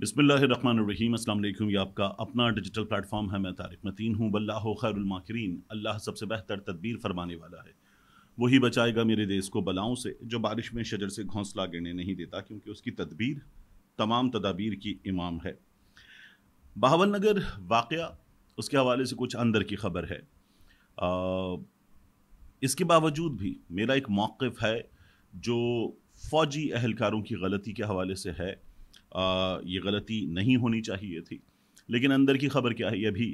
बिसमीम अल्लाम ये आपका अपना डिजिटल प्लेटफॉर्म है मैं तारिक मतीन हूँ बल्ला खैरमाकरीन अल्लाह सबसे बेहतर तदबीर फरमाने वाला है वही बचाएगा मेरे देश को बलाओं से जो बारिश में शजर से घोंसला गिरने नहीं देता क्योंकि उसकी तदबीर तमाम तदाबीर की इमाम है बहावल नगर वाक़ उसके हवाले से कुछ अंदर की खबर है आ, इसके बावजूद भी मेरा एक मौक़ है जो फ़ौजी अहलकारों की गलती के हवाले से है ये गलती नहीं होनी चाहिए थी लेकिन अंदर की खबर क्या है ये भी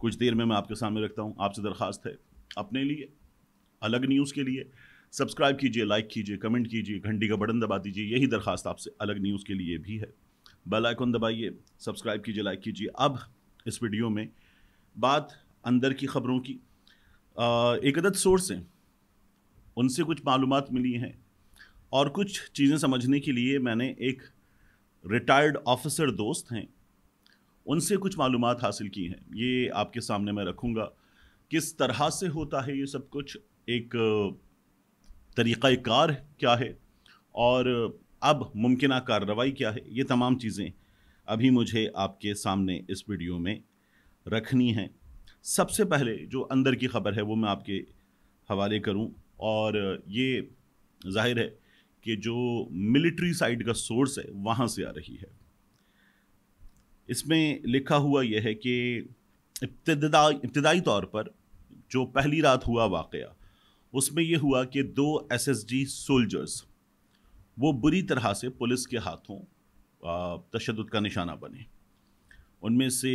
कुछ देर में मैं आपके सामने रखता हूँ आपसे दरख्वास्त है अपने लिए अलग न्यूज़ के लिए सब्सक्राइब कीजिए लाइक कीजिए कमेंट कीजिए घंटी का बटन दबा दीजिए यही दरख्वास्त आपसे अलग न्यूज़ के लिए भी है बेल आइकन दबाइए सब्सक्राइब कीजिए लाइक कीजिए अब इस वीडियो में बात अंदर की खबरों की एक अदद सोर्स हैं उनसे कुछ मालूम मिली हैं और कुछ चीज़ें समझने के लिए मैंने एक रिटायर्ड ऑफिसर दोस्त हैं उनसे कुछ मालूम हासिल की हैं ये आपके सामने मैं रखूँगा किस तरह से होता है ये सब कुछ एक तरीक़ार क्या है और अब मुमकिन कार्रवाई क्या है ये तमाम चीज़ें अभी मुझे आपके सामने इस वीडियो में रखनी हैं सबसे पहले जो अंदर की खबर है वो मैं आपके हवाले करूं और ये जाहिर है कि जो मिलिट्री साइड का सोर्स है वहाँ से आ रही है इसमें लिखा हुआ यह है कि इब्तदा इब्तदाई तौर पर जो पहली रात हुआ वाक़ उसमें यह हुआ कि दो एस एस डी सोल्जर्स वो बुरी तरह से पुलिस के हाथों तशद का निशाना बने उनमें से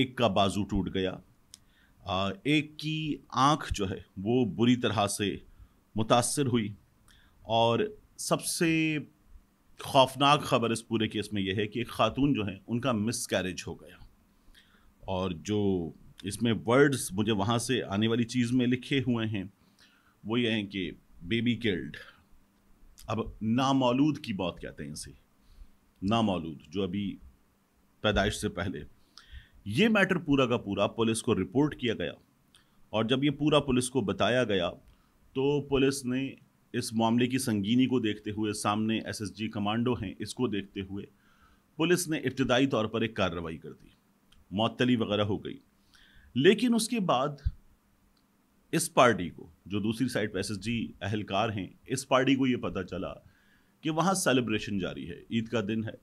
एक का बाजू टूट गया एक की आँख जो है वो बुरी तरह से मुतासर हुई और सबसे खौफनाक खबर इस पूरे केस में यह है कि एक खातून जो है उनका मिस कैरेज हो गया और जो इसमें वर्ड्स मुझे वहाँ से आने वाली चीज़ में लिखे हुए हैं वो ये हैं कि बेबी किल्ड अब नामौलूद की बात कहते हैं इसे नामौलूद जो अभी पैदाइश से पहले ये मैटर पूरा का पूरा पुलिस को रिपोर्ट किया गया और जब ये पूरा पुलिस को बताया गया तो पुलिस ने इस मामले की संगीनी को देखते हुए सामने एसएसजी कमांडो हैं इसको देखते हुए पुलिस ने इब्तदाई तौर पर एक कार्रवाई कर दी मअतली वगैरह हो गई लेकिन उसके बाद इस पार्टी को जो दूसरी साइड पर एस अहलकार हैं इस पार्टी को ये पता चला कि वहाँ सेलिब्रेशन जारी है ईद का दिन है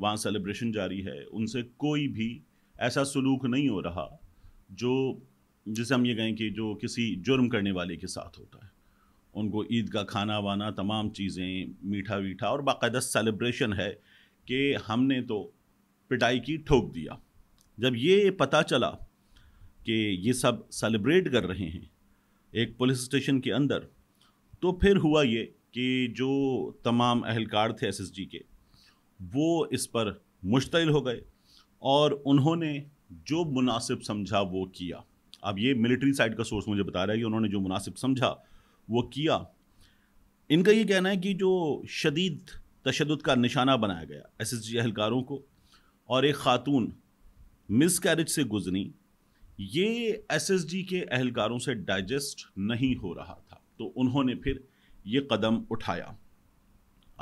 वहाँ सेलिब्रेशन जारी है उनसे कोई भी ऐसा सलूक नहीं हो रहा जो जिसे हम ये कहें कि जो किसी जुर्म करने वाले के साथ होता है उनको ईद का खाना वाना तमाम चीज़ें मीठा वीठा और बाकायदा सेलिब्रेशन है कि हमने तो पिटाई की ठोक दिया जब ये पता चला कि ये सब सेलिब्रेट कर रहे हैं एक पुलिस स्टेशन के अंदर तो फिर हुआ ये कि जो तमाम अहलकार थे एसएसजी के वो इस पर मुश्तिल हो गए और उन्होंने जो मुनासिब समझा वो किया अब ये मिलिट्री साइड का सोर्स मुझे बता रहा है कि उन्होंने जो मुनासिब समझा वो किया इनका ये कहना है कि जो शदीद तशद का निशाना बनाया गया एस एस जी एहलकारों को और एक ख़ातून मिस कैरिज से गुजरी ये एस एस जी के एहलकारों से डाइजेस्ट नहीं हो रहा था तो उन्होंने फिर ये कदम उठाया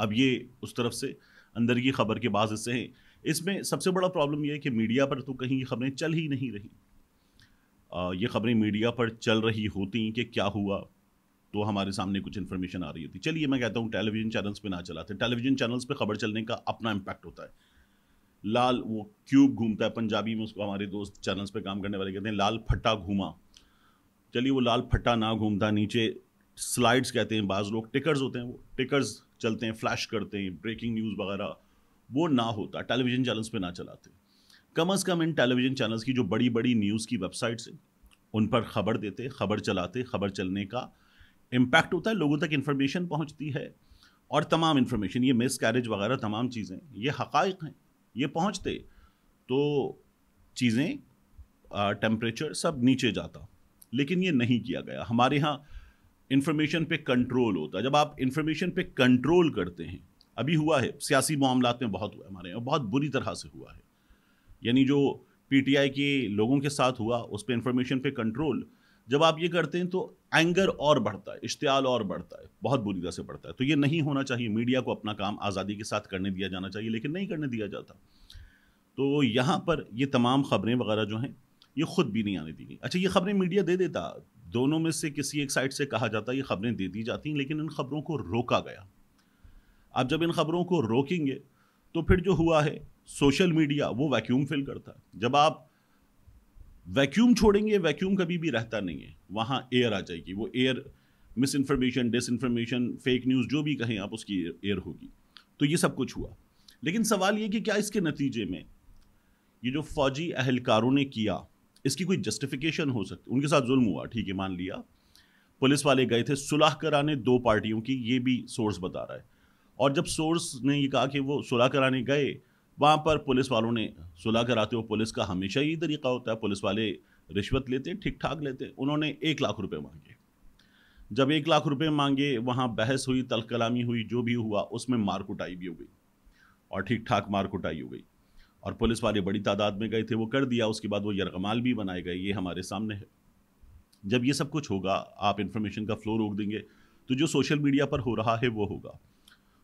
अब ये उस तरफ से अंदर की खबर के बाद हिस्से हैं इसमें सबसे बड़ा प्रॉब्लम यह है कि मीडिया पर तो कहीं ये खबरें चल ही नहीं रही आ, ये खबरें मीडिया पर चल रही होती कि क्या हुआ तो हमारे सामने कुछ इन्फॉर्मेशन आ रही होती चलिए मैं कहता हूँ टेलीविजन चैनल्स पर ना चलाते टेलीविजन चैनल्स पे खबर चलने का अपना इम्पैक्ट होता है लाल वो क्यूब घूमता है पंजाबी में उसको हमारे दोस्त चैनल्स पे काम करने वाले कहते हैं लाल फट्टा घूमा चलिए वो लाल फट्टा ना घूमता नीचे स्लाइड्स कहते हैं बाज़ लोग टिकर्स होते हैं वो टिकर्स चलते हैं फ्लैश करते हैं ब्रेकिंग न्यूज़ वगैरह वो ना होता टेलीविजन चैनल्स पे ना चलाते कम अज़ कम इन टेलीविजन चैनल्स की जो बड़ी बड़ी न्यूज़ की वेबसाइट्स हैं उन पर खबर देते खबर चलाते खबर चलने का इम्पैक्ट होता है लोगों तक इन्फॉर्मेशन पहुँचती है और तमाम इन्फॉर्मेशन ये मिस कैरेज वगैरह तमाम चीज़ें ये हक़ हैं ये पहुँचते तो चीज़ें टेम्परेचर सब नीचे जाता लेकिन ये नहीं किया गया हमारे यहाँ इन्फॉर्मेशन पे कंट्रोल होता है जब आप इन्फॉर्मेशन पे कंट्रोल करते हैं अभी हुआ है सियासी मामला में बहुत हुआ है हमारे यहाँ बहुत बुरी तरह से हुआ है यानी जो पीटीआई के लोगों के साथ हुआ उस पर इंफॉर्मेशन पे कंट्रोल जब आप ये करते हैं तो एंगर और बढ़ता है इश्तियाल और बढ़ता है बहुत बुरी तरह से बढ़ता है तो ये नहीं होना चाहिए मीडिया को अपना काम आज़ादी के साथ करने दिया जाना चाहिए लेकिन नहीं करने दिया जाता तो यहाँ पर ये तमाम खबरें वगैरह जो हैं ये खुद भी नहीं आने दी गई अच्छा ये खबरें मीडिया दे देता दोनों में से किसी एक साइड से कहा जाता ये खबरें दे दी जाती लेकिन इन खबरों को रोका गया आप जब इन खबरों को रोकेंगे तो फिर जो हुआ है सोशल मीडिया वो वैक्यूम फिल करता है जब आप वैक्यूम छोड़ेंगे वैक्यूम कभी भी रहता नहीं है वहाँ एयर आ जाएगी वो एयर misinformation disinformation fake news जो भी कहें आप उसकी एयर होगी तो ये सब कुछ हुआ लेकिन सवाल ये कि क्या इसके नतीजे में ये जो फौजी अहलकारों ने किया इसकी कोई जस्टिफिकेशन हो सकती उनके साथ जुल्म हुआ ठीक है मान लिया पुलिस वाले गए थे सुलह कराने दो पार्टियों की ये भी सोर्स बता रहा है और जब सोर्स ने ये कहा कि वो सुलह कराने गए वहाँ पर पुलिस वालों ने सुलह कराते हुए पुलिस का हमेशा ही तरीका होता है पुलिस वाले रिश्वत लेते ठीक ठाक लेते उन्होंने एक लाख रुपए मांगे जब एक लाख रुपए मांगे वहाँ बहस हुई तल कलामी हुई जो भी हुआ उसमें मार कुटाई भी हो गई और ठीक ठाक मार कुटाई हो गई और पुलिस वाले बड़ी तादाद में गए थे वो कर दिया उसके बाद वो यरगमाल भी बनाए गए ये हमारे सामने है जब ये सब कुछ होगा आप इन्फॉर्मेशन का फ्लो रोक देंगे तो जो सोशल मीडिया पर हो रहा है वो होगा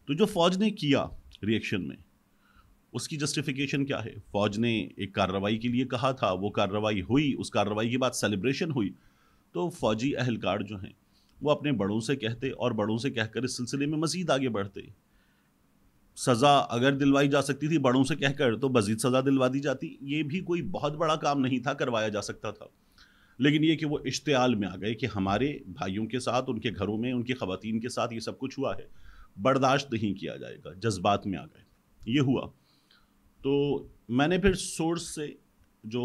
तो जो फौज ने किया रिएक्शन में उसकी जस्टिफिकेशन क्या है फौज ने एक कार्रवाई के लिए कहा था वो कार्रवाई हुई उस कार्रवाई के बाद सेलिब्रेशन हुई तो फौजी अहलकार जो हैं वो अपने बड़ों से कहते और बड़ों से कहकर इस सिलसिले में मज़ीद आगे बढ़ते सज़ा अगर दिलवाई जा सकती थी बड़ों से कहकर तो मज़ीद सज़ा दिलवा दी जाती ये भी कोई बहुत बड़ा काम नहीं था करवाया जा सकता था लेकिन ये कि वो इश्तियाल में आ गए कि हमारे भाइयों के साथ उनके घरों में उनकी ख़वान के साथ ये सब कुछ हुआ है बर्दाश्त नहीं किया जाएगा जज्बात में आ गए ये हुआ तो मैंने फिर सोर्स से जो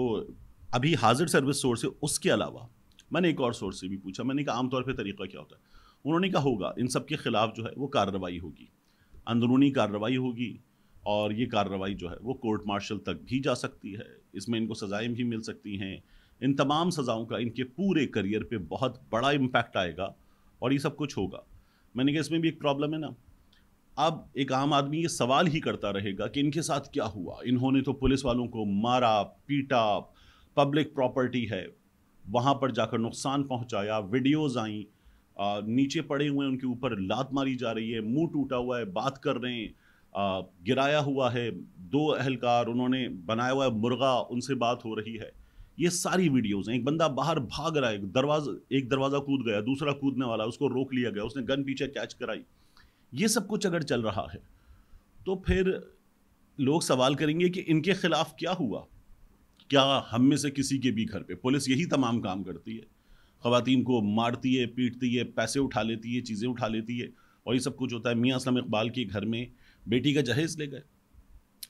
अभी हाजिर सर्विस सोर्स है उसके अलावा मैंने एक और सोर्स से भी पूछा मैंने कहा आमतौर पर तरीका क्या होता है उन्होंने कहा होगा इन सब के ख़िलाफ़ जो है वो कार्रवाई होगी अंदरूनी कार्रवाई होगी और ये कार्रवाई जो है वो कोर्ट मार्शल तक भी जा सकती है इसमें इनको सज़ाएं भी मिल सकती हैं इन तमाम सज़ाओं का इनके पूरे करियर पे बहुत बड़ा इम्पैक्ट आएगा और ये सब कुछ होगा मैंने कहा इसमें भी एक प्रॉब्लम है ना अब एक आम आदमी ये सवाल ही करता रहेगा कि इनके साथ क्या हुआ इन्होंने तो पुलिस वालों को मारा पीटा पब्लिक प्रॉपर्टी है वहाँ पर जाकर नुकसान पहुँचाया वीडियोज़ आई नीचे पड़े हुए उनके ऊपर लात मारी जा रही है मुंह टूटा हुआ है बात कर रहे हैं आ, गिराया हुआ है दो अहलकार उन्होंने बनाया हुआ है मुर्गा उनसे बात हो रही है ये सारी वीडियोस हैं एक बंदा बाहर भाग रहा है दरवाज़ा एक दरवाज़ा कूद गया दूसरा कूदने वाला उसको रोक लिया गया उसने गन पीछे कैच कराई ये सब कुछ अगर चल रहा है तो फिर लोग सवाल करेंगे कि इनके खिलाफ क्या हुआ क्या हम में से किसी के भी घर पे पुलिस यही तमाम काम करती है खुवान को मारती है पीटती है पैसे उठा लेती है चीज़ें उठा लेती है और ये सब कुछ होता है मियाँ असलम इकबाल के घर में बेटी का जहेज़ ले गए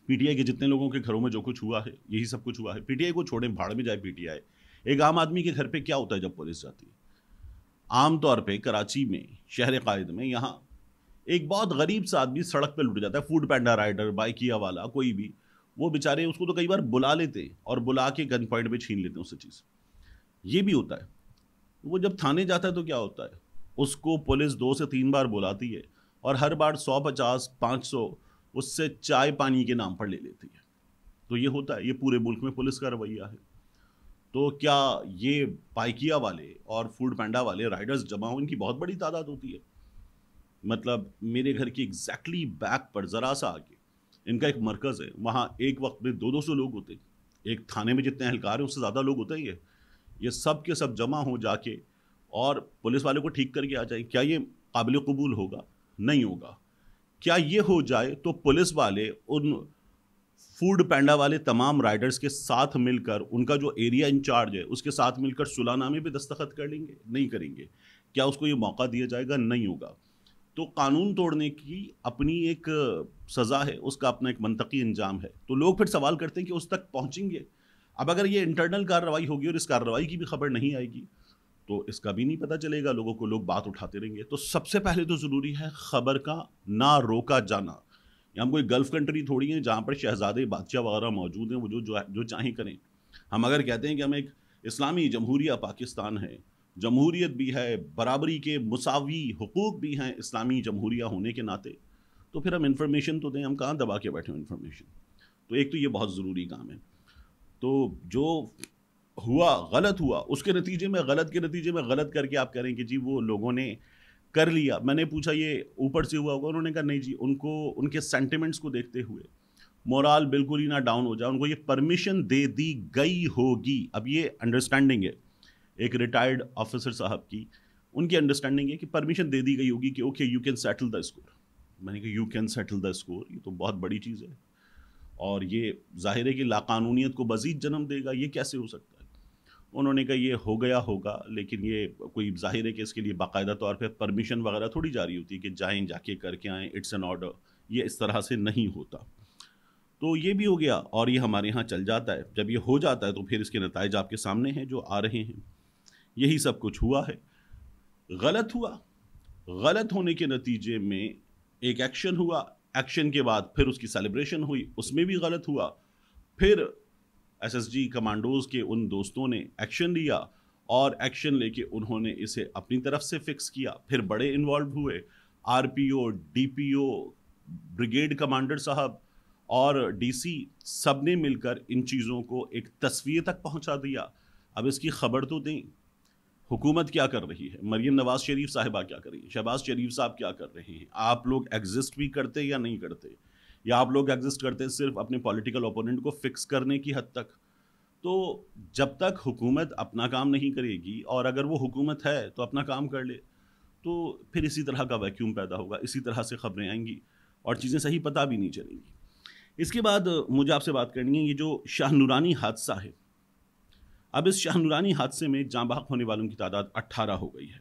पीटीआई के जितने लोगों के घरों में जो कुछ हुआ है यही सब कुछ हुआ है पीटीआई को छोड़ें भाड़ में जाए पीटीआई एक आम आदमी के घर पे क्या होता है जब पुलिस जाती है आम तौर पे कराची में शहर कायद में यहाँ एक बहुत गरीब सा आदमी सड़क पे लुट जाता है फूड पैंडा राइडर बाइकिया वाला कोई भी वो बेचारे उसको तो कई बार बुला लेते और बुला के गन पॉइंट पे छीन लेते हैं उससे चीज़ ये भी होता है वो जब थाने जाता है तो क्या होता है उसको पुलिस दो से तीन बार बुलाती है और हर बार सौ पचास पाँच सौ उससे चाय पानी के नाम पर ले लेती है तो ये होता है ये पूरे मुल्क में पुलिस का रवैया है तो क्या ये बाइकिया वाले और फूड पैंडा वाले राइडर्स जमा इनकी बहुत बड़ी तादाद होती है मतलब मेरे घर की एग्जैक्टली बैक पर ज़रा सा आगे इनका एक मरकज़ है वहाँ एक वक्त में दो दो सौ लोग होते हैं एक थाने में जितने अहलकार हैं उससे ज़्यादा लोग होते ही ये ये सब के सब जमा हो जाके और पुलिस वाले को ठीक करके आ जाए क्या ये काबिल कबूल होगा नहीं होगा क्या ये हो जाए तो पुलिस वाले उन फूड पैंडा वाले तमाम राइडर्स के साथ मिलकर उनका जो एरिया इंचार्ज है उसके साथ मिलकर सुलाना में भी दस्तखत कर लेंगे नहीं करेंगे क्या उसको ये मौका दिया जाएगा नहीं होगा तो कानून तोड़ने की अपनी एक सज़ा है उसका अपना एक मनतकी इंजाम है तो लोग फिर सवाल करते हैं कि उस तक पहुँचेंगे अब अगर ये इंटरनल कार्रवाई होगी और इस कार्रवाई की भी खबर नहीं आएगी तो इसका भी नहीं पता चलेगा लोगों को लोग बात उठाते रहेंगे तो सबसे पहले तो ज़रूरी है ख़बर का ना रोका जाना या हम कोई गल्फ़ कंट्री थोड़ी है जहाँ पर शहजादे बादशाह वगैरह मौजूद हैं वो जो, जो चाहें करें हम अगर कहते हैं कि हम एक इस्लामी जमहूरिया पाकिस्तान है जमहूरीत भी है बराबरी के मुसावी हकूक़ भी हैं इस्लामी जमहूरिया होने के नाते तो फिर हम इंफॉर्मेशन तो दें हम कहाँ दबा के बैठे हों इन्फॉर्मेशन तो एक तो ये बहुत ज़रूरी काम है तो जो हुआ गलत हुआ उसके नतीजे में गलत के नतीजे में गलत करके आप कह रहे हैं कि जी वो लोगों ने कर लिया मैंने पूछा ये ऊपर से हुआ होगा उन्होंने कहा नहीं जी उनको उनके सेंटिमेंट्स को देखते हुए मोराल बिल्कुल ही ना डाउन हो जाए उनको ये परमिशन दे दी गई होगी अब ये अंडरस्टैंडिंग है एक रिटायर्ड ऑफिसर साहब की उनकी अंडरस्टैंडिंग है कि परमिशन दे दी गई होगी कि okay you can settle the score मैंने कहा you can settle the score ये तो बहुत बड़ी चीज़ है और ये जाहिर है कि लाकानूनीत को मज़ीद जन्म देगा ये कैसे हो सकता है उन्होंने कहा ये हो गया होगा लेकिन ये कोई जाहिर है कि इसके लिए बाकायदा तौर पर परमिशन वगैरह थोड़ी जारी होती है कि जाएँ जाके करके आएँ इट्स एन ऑर्डर ये इस तरह से नहीं होता तो ये भी हो गया और ये हमारे यहाँ चल जाता है जब ये हो जाता है तो फिर इसके नतज आपके सामने हैं जो आ रहे हैं यही सब कुछ हुआ है गलत हुआ गलत होने के नतीजे में एक एक्शन हुआ एक्शन के बाद फिर उसकी सेलिब्रेशन हुई उसमें भी गलत हुआ फिर एसएसजी कमांडोज के उन दोस्तों ने एक्शन लिया और एक्शन लेके उन्होंने इसे अपनी तरफ से फिक्स किया फिर बड़े इन्वॉल्व हुए आरपीओ डीपीओ ब्रिगेड कमांडर साहब और डीसी सब ने मिलकर इन चीज़ों को एक तस्वीर तक पहुंचा दिया अब इसकी खबर तो दें हुकूमत क्या कर रही है मरीम नवाज शरीफ साहिबा क्या कर रही है शहबाज शरीफ साहब क्या कर रहे हैं आप लोग एग्जिस्ट भी करते या नहीं करते या आप लोग एग्जिस्ट करते सिर्फ अपने पॉलिटिकल ओपोनेंट को फिक्स करने की हद तक तो जब तक हुकूमत अपना काम नहीं करेगी और अगर वो हुकूमत है तो अपना काम कर ले तो फिर इसी तरह का वैक्यूम पैदा होगा इसी तरह से खबरें आएंगी और चीज़ें सही पता भी नहीं चलेंगी इसके बाद मुझे आपसे बात करनी है ये जो शाह नूरानी हादसा है अब इस शाहनुरानी हादसे में जाँ बाहक होने वालों की तादाद अट्ठारह हो गई है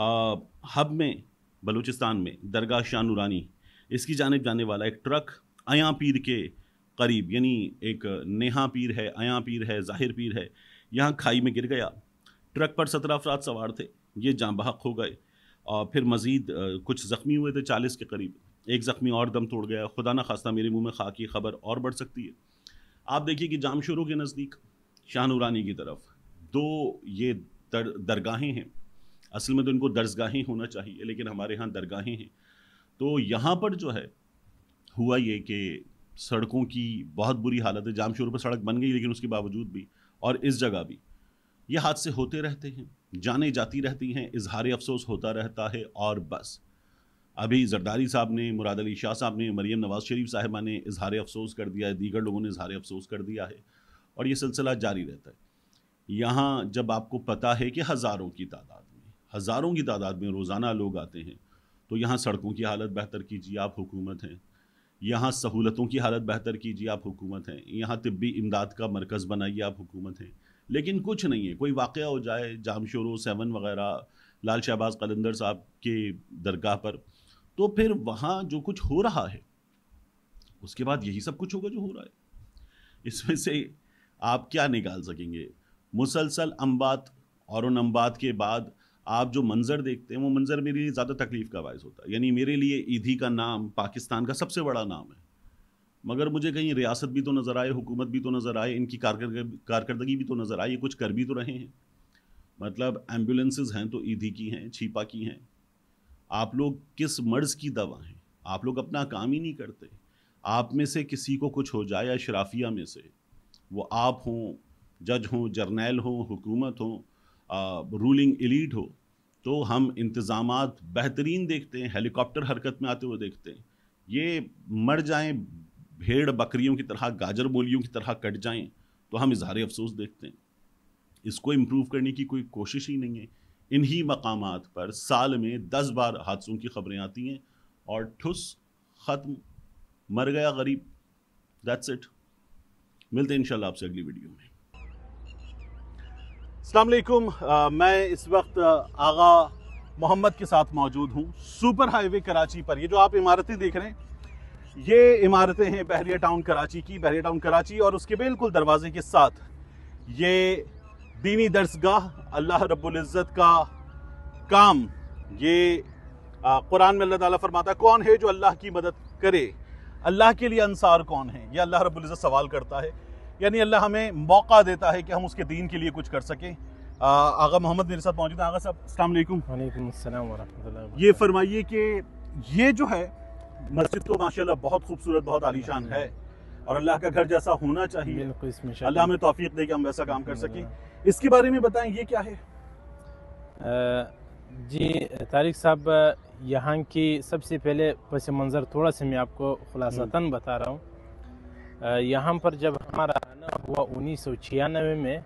आ, हब में बलूचिस्तान में दरगाह शाहनुरानी इसकी जानब जाने वाला एक ट्रक अया पीर के करीब यानी एक नेहा पीर है अया पीर है जाहिर पीर है यहाँ खाई में गिर गया ट्रक पर सत्रह अफराद सवार थे ये जाँ बहक हो गए और फिर मज़ीद कुछ ज़ख्मी हुए थे चालीस के करीब एक ज़ख्मी और दम तोड़ गया खुदा ना खास्ता मेरे मुंह में खा की खबर और बढ़ सकती है आप देखिए कि जाम शुरू के नज़दीक शाह नूरानी की तरफ दो ये दर, दरगाहें हैं असल में तो इनको दर्जगाहें होना चाहिए लेकिन हमारे यहाँ दरगाहें हैं तो यहाँ पर जो है हुआ ये कि सड़कों की बहुत बुरी हालत है जामशोर पर सड़क बन गई लेकिन उसके बावजूद भी और इस जगह भी ये हादसे होते रहते हैं जाने जाती रहती हैं इजहार अफसोस होता रहता है और बस अभी जरदारी साहब ने मुराद अली शाह साहब ने मरीम नवाज़ शरीफ साहिबा ने इजहार अफसोस कर दिया है दीगर लोगों ने इजहार अफसोस कर दिया है और ये सिलसिला जारी रहता है यहाँ जब आपको पता है कि हज़ारों की तादाद में हज़ारों की तादाद में रोज़ाना लोग आते हैं तो यहाँ सड़कों की हालत बेहतर कीजिए आप हुकूमत हैं यहाँ सहूलतों की हालत बेहतर कीजिए आप हुकूमत हैं यहाँ तबी इमदाद का मरकज़ बनाइए आप हुकूमत हैं लेकिन कुछ नहीं है कोई वाक़ हो जाए जाम शोरों सेवन वगैरह लाल शहबाज कलंदर साहब के दरगाह पर तो फिर वहाँ जो कुछ हो रहा है उसके बाद यही सब कुछ होगा जो हो रहा है इसमें से आप क्या निकाल सकेंगे मुसलसल अम्बात और उन अम्बात के बाद आप जो मंज़र देखते हैं वो मंज़र मेरे लिए ज़्यादा तकलीफ़ का बायस होता है यानी मेरे लिए ईदी का नाम पाकिस्तान का सबसे बड़ा नाम है मगर मुझे कहीं रियासत भी तो नज़र आए हुकूमत भी तो नज़र आए इनकी कारकर्दगी भी तो नज़र आए ये कुछ कर भी तो रहे हैं मतलब एम्बुलेंसेज हैं तो ईदी की हैं छिपा की हैं आप लोग किस मर्ज़ की दवा हैं आप लोग अपना काम ही नहीं करते आप में से किसी को कुछ हो जाए या शराफिया में से वो आप हों जज हों जर्नैल हों हुकूमत हों रूलिंग एलीट हो तो हम इंतज़ाम बेहतरीन देखते हैं हेलीकॉप्टर हरकत में आते हुए देखते हैं ये मर जाएं भेड़ बकरियों की तरह गाजर बोलियों की तरह कट जाएं तो हम इजहार अफसोस देखते हैं इसको इम्प्रूव करने की कोई कोशिश ही नहीं है इन्हीं मकाम पर साल में दस बार हादसों की खबरें आती हैं और ठुस ख़त्म मर गया गरीब दैट्स इट मिलते हैं इंशाल्लाह आपसे अगली वीडियो में सलामकुम मैं इस वक्त आगा मोहम्मद के साथ मौजूद हूँ सुपर हाईवे कराची पर ये जो आप इमारतें देख रहे हैं ये इमारतें हैं बहरिया टाउन कराची की बहरिया टाउन कराची और उसके बिल्कुल दरवाजे के साथ ये दीनी दर्सगाह अल्लाह रबुल्जत का काम ये कुरान में अल्लाह ताला फरमाता कौन है जो अल्लाह की मदद करे अल्लाह के लिए अनसार कौन है यह अल्लाह रबुल्ज़त सवाल करता है यानी अल्लाह हमें मौका देता है कि हम उसके दीन के लिए कुछ कर सकें आगा मोहम्मद मेरे साथ मौजूद है आगा साहब अल्लाम ये फरमाइए कि ये जो है मस्जिद तो माशाल्लाह बहुत खूबसूरत बहुत आलीशान है और अल्लाह का घर जैसा होना चाहिए अल्लाह हमें तोफीक दे कि हम वैसा काम कर सकें इसके बारे में बताएं ये क्या है जी तारिक साहब यहाँ की सबसे पहले पस मंज़र थोड़ा सा मैं आपको खुलासातन हम्म। बता रहा हूँ यहाँ पर जब हमारा आना हुआ उन्नीस सौ छियानवे में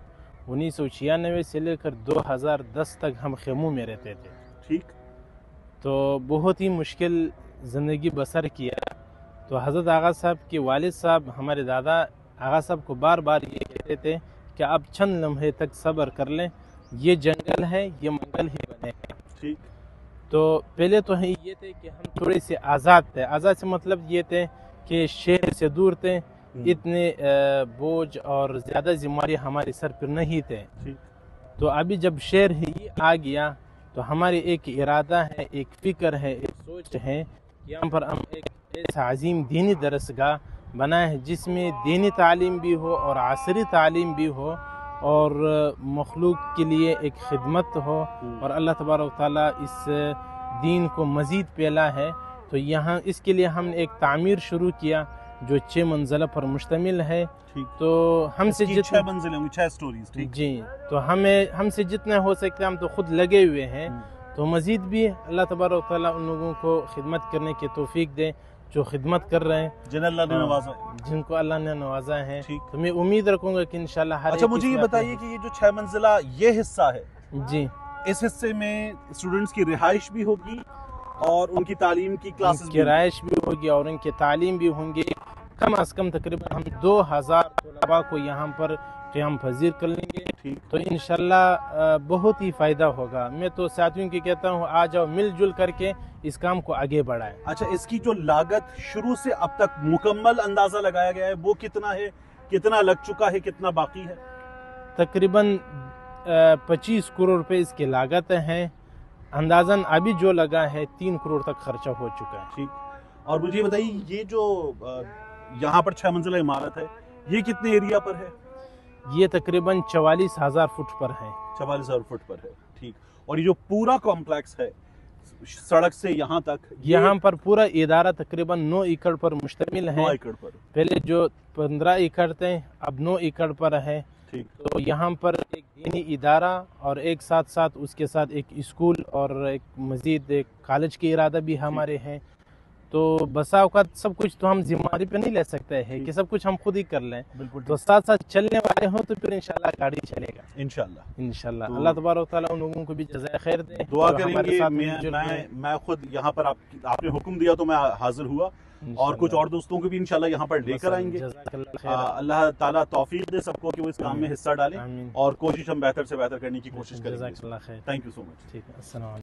उन्नीस सौ छियानवे से लेकर 2010 तक हम खेमू में रहते थे ठीक तो बहुत ही मुश्किल ज़िंदगी बसर किया तो हज़रत आगा साहब के वालिद साहब हमारे दादा आगा साहब को बार बार ये कहते थे कि आप चंद लम्हे तक सब्र कर लें ये जंगल है ये मंगल ही बने ठीक तो पहले तो हैं ये थे कि हम थोड़े से आज़ाद थे आज़ाद से मतलब ये थे कि शहर से दूर थे हम्म। इतने बोझ और ज़्यादा जिम्मेदारी हमारे सर पर नहीं थे तो अभी जब शहर ही आ गया तो हमारे एक इरादा है एक फ़िक्र है एक सोच है कि यहाँ पर हम एक ऐसा अजीम दीनी दरसगाह बनाए हैं जिसमें दीनी तालीम भी हो और आसरी तालीम भी हो और मखलूक के लिए एक खिदमत हो हम्म। और अल्लाह तबारक ताली इस दीन को मज़ीद पेला है तो यहाँ इसके लिए हमने एक तामीर शुरू किया जो छः मंजिला पर मुश्तमिल है तो हमसे मंजिल छः स्टोरीज ठीक जी तो हमें हमसे जितना हो सकते हम तो खुद लगे हुए हैं हम्म। तो मज़ीद भी अल्लाह तबारक ताली उन लोगों को खिदमत करने की तोफ़ी दें जो खिदमत कर रहे हैं जिन अल्लाह ने हाँ, नवाजा है जिनको अल्लाह ने नवाजा है तो मैं उम्मीद रखूंगा कि इंशाल्लाह हर अच्छा मुझे ये बताइए कि ये जो छह मंजिला ये हिस्सा है जी इस हिस्से में स्टूडेंट्स की रिहाइश भी होगी और उनकी तालीम की क्लास की रिहाइश भी होगी और उनकी तालीम भी होंगी कम अज़ कम तकरीबन हम दो हज़ार को यहाँ पर क्याम पजीर कर लेंगे की तो इन बहुत ही फ़ायदा होगा मैं तो साथियों की कहता हूँ आ जाओ मिलजुल करके इस काम को आगे बढ़ाए अच्छा इसकी जो लागत शुरू से अब तक मुकम्मल अंदाज़ा लगाया गया है वो कितना है कितना लग चुका है कितना बाकी है तकरीबन पच्चीस करोड़ रुपए इसकी लागत है अंदाजन अभी जो लगा है तीन करोड़ तक खर्चा हो चुका है ठीक और मुझे बताइए ये जो यहाँ पर छह मंजिला इमारत है ये कितने एरिया पर है ये तकरीबन चवालीस हजार फुट पर है चवालीस हजार फुट पर है ठीक और ये जो पूरा कॉम्प्लेक्स है सड़क से यहाँ तक यहाँ पर पूरा इदारा तकरीबन नौ एकड़ पर मुश्तमिल है एकड़ पर पहले जो पंद्रह एकड़ थे अब नौ एकड़ पर है तो यहाँ पर एक दीनी इदारा और एक साथ साथ उसके साथ एक स्कूल और एक मजीद एक कॉलेज के इरादा भी हमारे हैं तो बसा अवकात सब कुछ तो हम जिम्मेदारी पे नहीं ले सकते हैं कि सब कुछ हम खुद ही कर लें बिल्कुल तो साथ साथ चलने वाले हों तो फिर इंशाल्लाह गाड़ी चलेगा इंशाल्लाह इंशाल्लाह तो अल्लाह तबारक ताला उन लोगों को भी जजाय खैर दे दुआ करेंगे मैं, मैं मैं खुद यहाँ पर आप, आपने हुक्म दिया तो मैं हाजिर हुआ और कुछ और दोस्तों को भी इंशाल्लाह यहाँ पर लेकर आएंगे हाँ, अल्लाह ताला तौफीक दे सबको कि वो इस काम में हिस्सा डालें और कोशिश हम बेहतर से बेहतर करने की कोशिश करें थैंक यू सो मच ठीक है